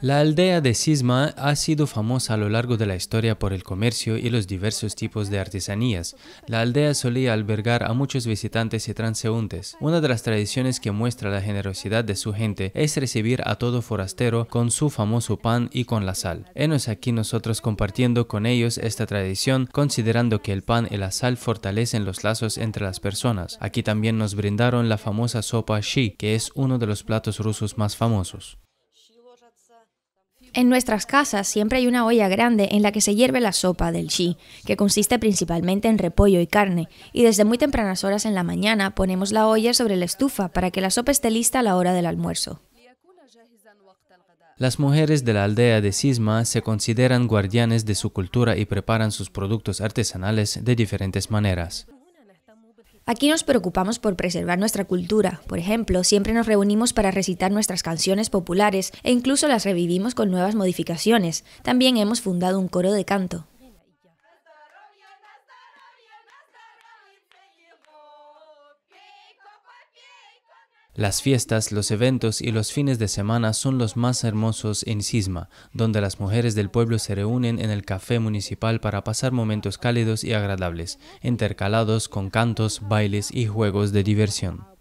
La aldea de Sisma ha sido famosa a lo largo de la historia por el comercio y los diversos tipos de artesanías. La aldea solía albergar a muchos visitantes y transeúntes. Una de las tradiciones que muestra la generosidad de su gente es recibir a todo forastero con su famoso pan y con la sal. Hemos aquí nosotros compartiendo con ellos esta tradición, considerando que el pan y la sal fortalecen los lazos entre las personas. Aquí también nos brindaron la famosa sopa shi, que es uno de los platos rusos más famosos. En nuestras casas siempre hay una olla grande en la que se hierve la sopa del chi, que consiste principalmente en repollo y carne, y desde muy tempranas horas en la mañana ponemos la olla sobre la estufa para que la sopa esté lista a la hora del almuerzo. Las mujeres de la aldea de Sisma se consideran guardianes de su cultura y preparan sus productos artesanales de diferentes maneras. Aquí nos preocupamos por preservar nuestra cultura. Por ejemplo, siempre nos reunimos para recitar nuestras canciones populares e incluso las revivimos con nuevas modificaciones. También hemos fundado un coro de canto. Las fiestas, los eventos y los fines de semana son los más hermosos en Cisma, donde las mujeres del pueblo se reúnen en el café municipal para pasar momentos cálidos y agradables, intercalados con cantos, bailes y juegos de diversión.